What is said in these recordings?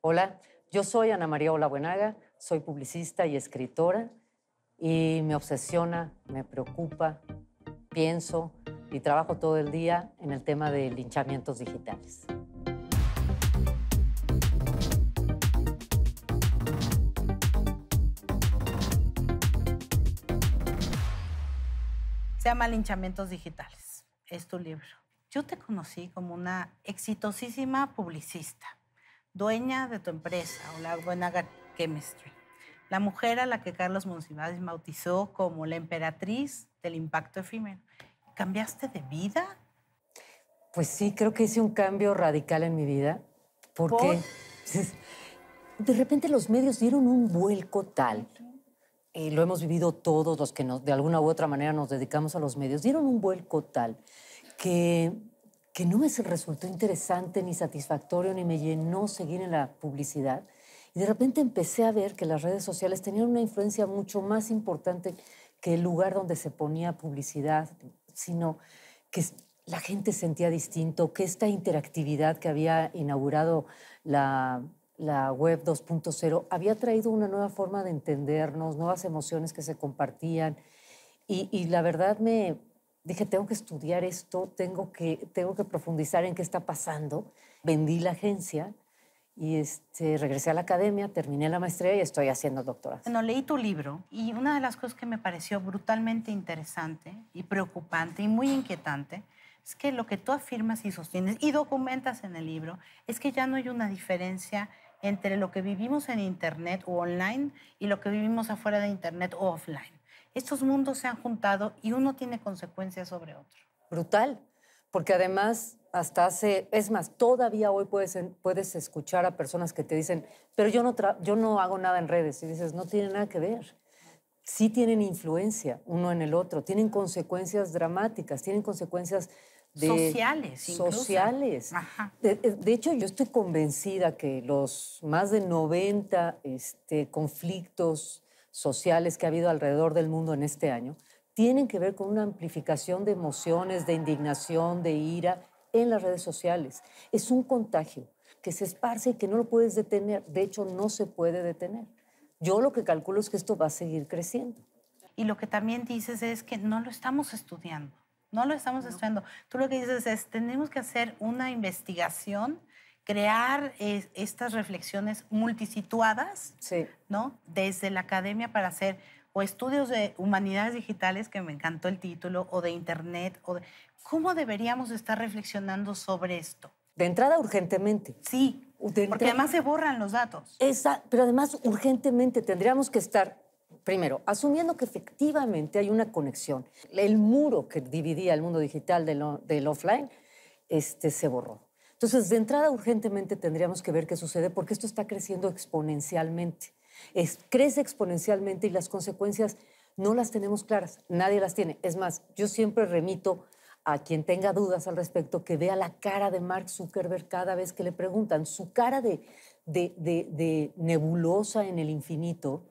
Hola, yo soy Ana María Olabuenaga, soy publicista y escritora y me obsesiona, me preocupa, pienso y trabajo todo el día en el tema de linchamientos digitales. Se llama Linchamientos Digitales. Es tu libro. Yo te conocí como una exitosísima publicista dueña de tu empresa o la Buenaga Chemistry, la mujer a la que Carlos Monsiváis bautizó como la emperatriz del impacto efímero. ¿Cambiaste de vida? Pues sí, creo que hice un cambio radical en mi vida, porque de repente los medios dieron un vuelco tal, y lo hemos vivido todos los que nos, de alguna u otra manera nos dedicamos a los medios, dieron un vuelco tal que que no me resultó interesante ni satisfactorio ni me llenó seguir en la publicidad. Y de repente empecé a ver que las redes sociales tenían una influencia mucho más importante que el lugar donde se ponía publicidad, sino que la gente sentía distinto, que esta interactividad que había inaugurado la, web 2.0 había traído una nueva forma de entendernos, nuevas emociones que se compartían. y la verdad me, dije, tengo que estudiar esto, tengo que, tengo que profundizar en qué está pasando. Vendí la agencia y este, regresé a la academia, terminé la maestría y estoy haciendo doctorado. Bueno, leí tu libro y una de las cosas que me pareció brutalmente interesante y preocupante y muy inquietante es que lo que tú afirmas y sostienes y documentas en el libro es que ya no hay una diferencia entre lo que vivimos en Internet o online y lo que vivimos afuera de Internet o offline estos mundos se han juntado y uno tiene consecuencias sobre otro. Brutal, porque además hasta hace, es más, todavía hoy puedes, puedes escuchar a personas que te dicen, pero yo no, yo no hago nada en redes, y dices, no tiene nada que ver. Sí tienen influencia uno en el otro, tienen consecuencias dramáticas, tienen consecuencias sociales. Sociales. Eh, de, hecho, yo estoy convencida que los más de 90 este, conflictos sociales que ha habido alrededor del mundo en este año, tienen que ver con una amplificación de emociones, de indignación, de ira en las redes sociales. Es un contagio que se esparce y que no lo puedes detener. De hecho, no se puede detener. Yo lo que calculo es que esto va a seguir creciendo. Y lo que también dices es que no lo estamos estudiando. No lo estamos estudiando. Tú lo que dices es, tenemos que hacer una investigación crear estas reflexiones multisituadas, ¿no? Desde la academia para hacer o estudios de humanidades digitales, que me encantó el título, o de internet, o ¿cómo deberíamos estar reflexionando sobre esto? De entrada, urgentemente. Sí, porque además se borran los datos. pero además, urgentemente tendríamos que estar Primero, asumiendo que efectivamente hay una conexión, el muro que dividía el mundo digital del, del offline este, se borró. Entonces, de entrada, urgentemente tendríamos que ver qué sucede porque esto está creciendo exponencialmente. crece exponencialmente y las consecuencias no las tenemos claras, nadie las tiene. Es más, yo siempre remito a quien tenga dudas al respecto que vea la cara de Mark Zuckerberg cada vez que le preguntan, su cara de nebulosa en el infinito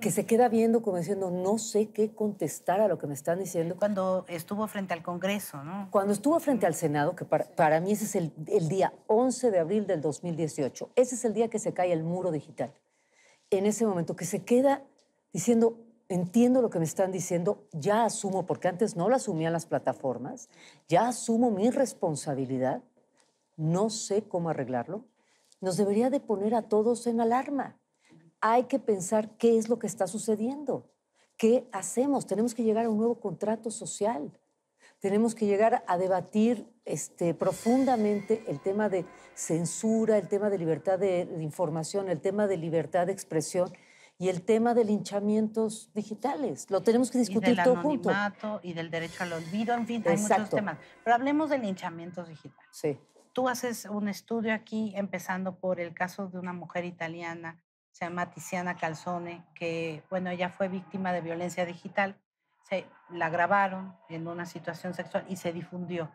que se queda viendo como diciendo, no sé qué contestar a lo que me están diciendo. Cuando estuvo frente al Congreso, ¿no? Cuando estuvo frente al Senado, que para, mí ese es el, el, día 11 de abril del 2018, ese es el día que se cae el muro digital. En ese momento, que se queda diciendo, entiendo lo que me están diciendo, ya asumo, porque antes no lo asumían las plataformas, ya asumo mi responsabilidad, no sé cómo arreglarlo, nos debería de poner a todos en alarma hay que pensar qué es lo que está sucediendo, qué hacemos. Tenemos que llegar a un nuevo contrato social, tenemos que llegar a debatir este, profundamente el tema de censura, el tema de libertad de, información, el tema de libertad de expresión y el tema de linchamientos digitales. Lo tenemos que discutir y del anonimato, Y del derecho al olvido, en fin, hay muchos temas. Pero hablemos de linchamientos digitales. Sí. Tú haces un estudio aquí, empezando por el caso de una mujer italiana se llama Tiziana Calzone, que, bueno, ella fue víctima de violencia digital. Se, la grabaron en una situación sexual y se difundió,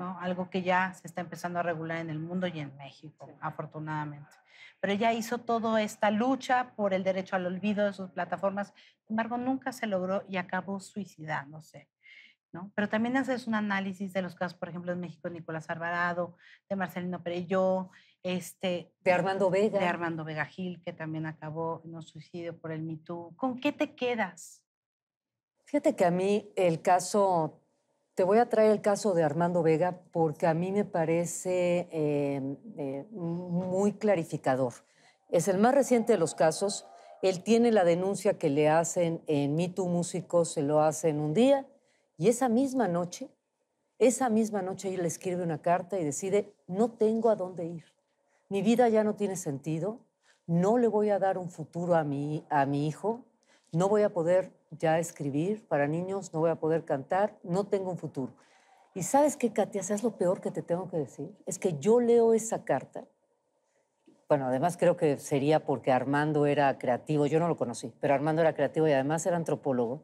¿no? Algo que ya se está empezando a regular en el mundo y en México, afortunadamente. Pero ella hizo toda esta lucha por el derecho al olvido de sus plataformas. Sin embargo, nunca se logró y acabó suicidándose. ¿No? Pero también haces un análisis de los casos, por ejemplo, en México, Nicolás Alvarado, de Marcelino Pereyó, este, de Armando Vega. De Armando Vega Gil, que también acabó en un suicidio por el Me ¿Con qué te quedas? Fíjate que a mí el caso, te voy a traer el caso de Armando Vega porque a mí me parece em, eh, muy clarificador. Es el más reciente de los casos. Él tiene la denuncia que le hacen en Me Too Músico, se lo hacen un día y esa misma noche, esa misma noche él le escribe una carta y decide, no tengo a dónde ir mi vida ya no tiene sentido, no le voy a dar un futuro a mi, a mi hijo, no voy a poder ya escribir para niños, no voy a poder cantar, no tengo un futuro. Y sabes qué, Katia, ¿sabes lo peor que te tengo que decir? Es que yo leo esa carta. Bueno, además creo que sería porque Armando era creativo, yo no lo conocí, pero Armando era creativo y además era antropólogo.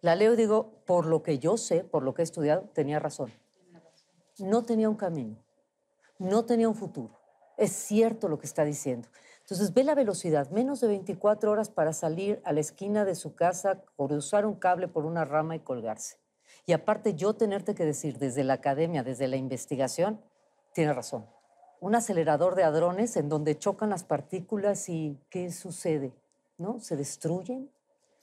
La leo y digo, por lo que yo sé, por lo que he estudiado, tenía razón. No tenía un camino, no tenía un futuro es cierto lo que está diciendo. Entonces ve la velocidad, menos de 24 horas para salir a la esquina de su casa, usar un cable por una rama y colgarse. Y aparte yo tenerte que decir desde la academia, desde la investigación, tiene razón. Un acelerador de hadrones en donde chocan las partículas y ¿qué sucede? ¿No? Se destruyen,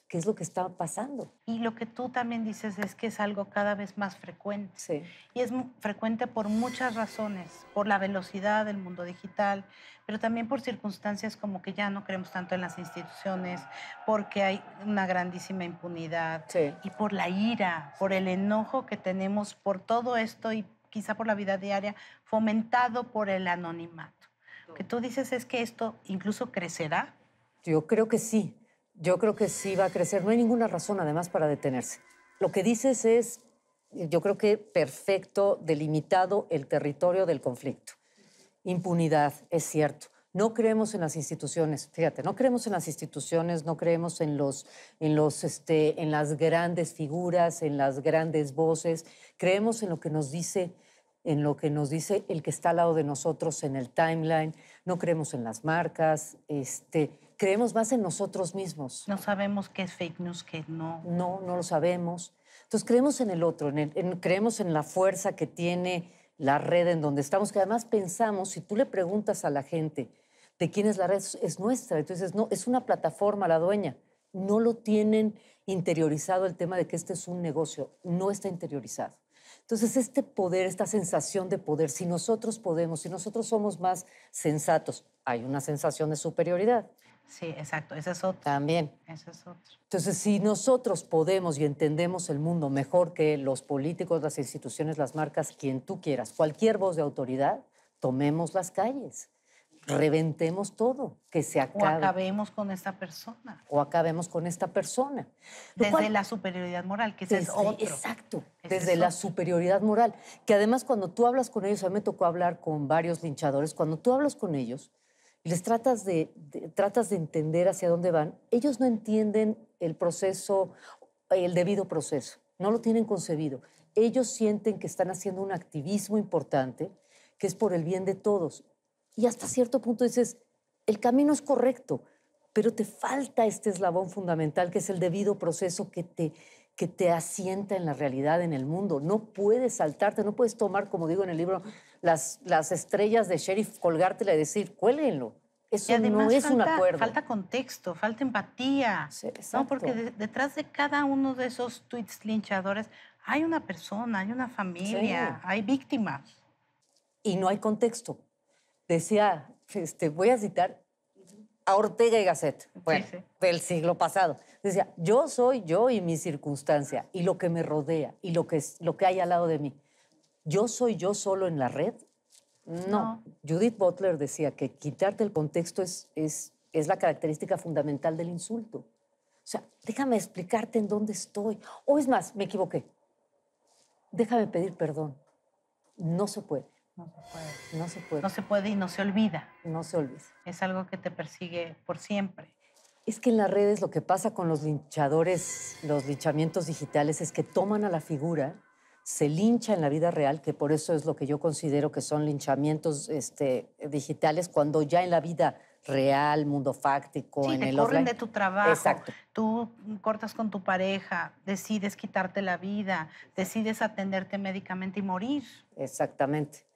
qué es lo que está pasando. Y lo que tú también dices es que es algo cada vez más frecuente. Sí. Y es frecuente por muchas razones, por la velocidad del mundo digital, pero también por circunstancias como que ya no creemos tanto en las instituciones, porque hay una grandísima impunidad, sí. y por la ira, por el enojo que tenemos por todo esto y quizá por la vida diaria, fomentado por el anonimato. Lo que tú dices es que esto incluso crecerá. Yo creo que sí. Yo creo que sí va a crecer. No hay ninguna razón, además, para detenerse. Lo que dices es, yo creo que perfecto, delimitado el territorio del conflicto. Impunidad, es cierto. No creemos en las instituciones, fíjate, no creemos en las instituciones, no creemos en los, en los, este, en las grandes figuras, en las grandes voces. Creemos en lo que nos dice, en lo que nos dice el que está al lado de nosotros en el timeline. No creemos en las marcas, este, creemos más en nosotros mismos. No sabemos qué es fake news, qué no. No, no lo sabemos. Entonces creemos en el otro, en el, creemos en la fuerza que tiene la red en donde estamos, que además pensamos, si tú le preguntas a la gente de quién es la red, es nuestra. Entonces, no, es una plataforma la dueña. No lo tienen interiorizado el tema de que este es un negocio, no está interiorizado. Entonces, este poder, esta sensación de poder, si nosotros podemos, si nosotros somos más sensatos, hay una sensación de superioridad. Sí, exacto, Ese es otro. También. Esa es otro. Entonces, si nosotros podemos y entendemos el mundo mejor que los políticos, las instituciones, las marcas, quien tú quieras, cualquier voz de autoridad, tomemos las calles, reventemos todo, que se acabe. O acabemos con esta persona. O acabemos con esta persona. Desde la superioridad moral, que ese es otro. Exacto, desde la superioridad moral. Que además cuando tú hablas con ellos, a mí me tocó hablar con varios linchadores, cuando tú hablas con ellos les tratas de, tratas de entender hacia dónde van, ellos no entienden el proceso, el debido proceso, no lo tienen concebido. Ellos sienten que están haciendo un activismo importante, que es por el bien de todos. Y hasta cierto punto dices, el camino es correcto, pero te falta este eslabón fundamental, que es el debido proceso que te, que te asienta en la realidad, en el mundo. No puedes saltarte, no puedes tomar, como digo en el libro, las, las estrellas de sheriff, colgártela y decir, cuélguenlo. Eso no es un acuerdo. Falta contexto, falta empatía. ¿no? Porque detrás de cada uno de esos tweets linchadores hay una persona, hay una familia, hay víctimas. Y no hay contexto. Decía, este, voy a citar a Ortega y Gasset, del siglo pasado. Decía, yo soy yo y mi circunstancia y lo que me rodea y lo que, es lo que hay al lado de mí. ¿Yo soy yo solo en la red? No. Judith Butler decía que quitarte el contexto es, es, es la característica fundamental del insulto. O sea, déjame explicarte en dónde estoy. O es más, me equivoqué. Déjame pedir perdón. No se puede. No se puede. No se puede. No se puede y no se olvida. No se olvida. Es algo que te persigue por siempre. Es que en las redes lo que pasa con los linchadores, los linchamientos digitales, es que toman a la figura, se lincha en la vida real, que por eso es lo que yo considero que son linchamientos este, digitales, cuando ya en la vida real, mundo fáctico, en te el corren de tu trabajo. Exacto. Tú cortas con tu pareja, decides quitarte la vida, decides atenderte médicamente y morir. Exactamente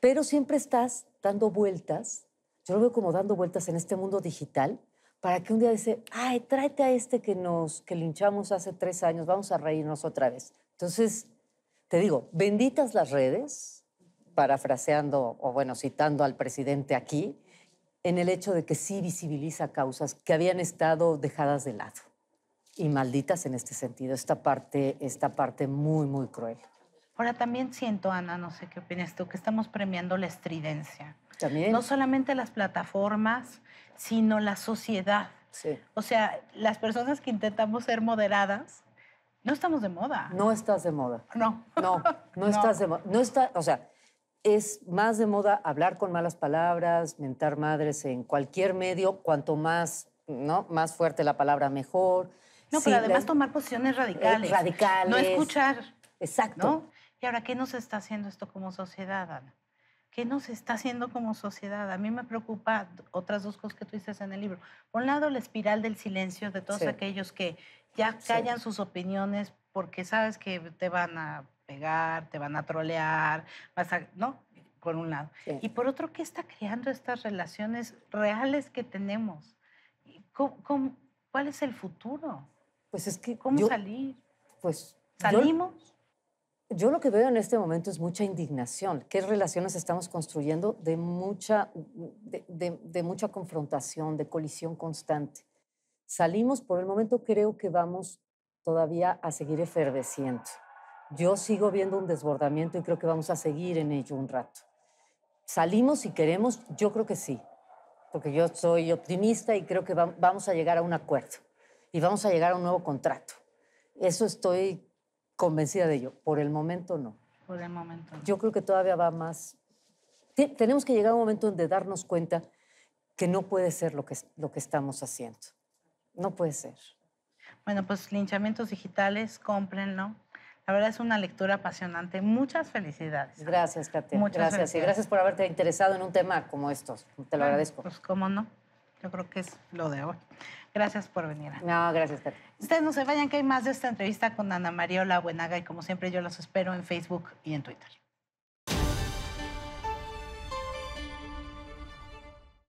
pero siempre estás dando vueltas, yo lo veo como dando vueltas en este mundo digital, para que un día dice, ay, tráete a este que nos, que linchamos hace tres años, vamos a reírnos otra vez. Entonces, te digo, benditas las redes, parafraseando o bueno, citando al presidente aquí, en el hecho de que sí visibiliza causas que habían estado dejadas de lado y malditas en este sentido, esta parte, esta parte muy, muy cruel. Ahora también siento, Ana, no sé qué opinas tú, que estamos premiando la estridencia. También. No solamente las plataformas, sino la sociedad. Sí. O sea, las personas que intentamos ser moderadas, no estamos de moda. No estás de moda. No. No, no, estás de moda. No está, o sea, es más de moda hablar con malas palabras, mentar madres en cualquier medio, cuanto más, ¿no? Más fuerte la palabra mejor. No, pero además tomar posiciones radicales. Eh, radicales. No escuchar. Exacto. Y ahora, ¿qué nos está haciendo esto como sociedad, Ana? ¿Qué nos está haciendo como sociedad? A mí me preocupa otras dos cosas que tú dices en el libro. Por un lado, la espiral del silencio de todos aquellos que ya callan sus opiniones porque sabes que te van a pegar, te van a trolear, vas ¿no? Por un lado. Y por otro, ¿qué está creando estas relaciones reales que tenemos? ¿Cómo, cuál es el futuro? Pues es que... ¿Cómo salir? Pues... ¿Salimos? Yo lo que veo en este momento es mucha indignación. ¿Qué relaciones estamos construyendo de mucha, de, mucha confrontación, de colisión constante? Salimos, por el momento creo que vamos todavía a seguir efervesciendo. Yo sigo viendo un desbordamiento y creo que vamos a seguir en ello un rato. ¿Salimos si queremos? Yo creo que sí, porque yo soy optimista y creo que vamos a llegar a un acuerdo y vamos a llegar a un nuevo contrato. Eso estoy convencida de ello. Por el momento no. Por el momento. No. Yo creo que todavía va más. tenemos que llegar a un momento donde darnos cuenta que no puede ser lo que, lo que estamos haciendo. No puede ser. Bueno, pues linchamientos digitales, cómprenlo. La verdad es una lectura apasionante. Muchas felicidades. Gracias, Katia. Muchas gracias. Y gracias por haberte interesado en un tema como estos. Te lo agradezco. Pues cómo no. Yo creo que es lo de hoy. Gracias por venir. No, gracias, Ustedes no se vayan, que hay más de esta entrevista con Ana Mariola Buenaga y como siempre yo los espero en Facebook y en Twitter.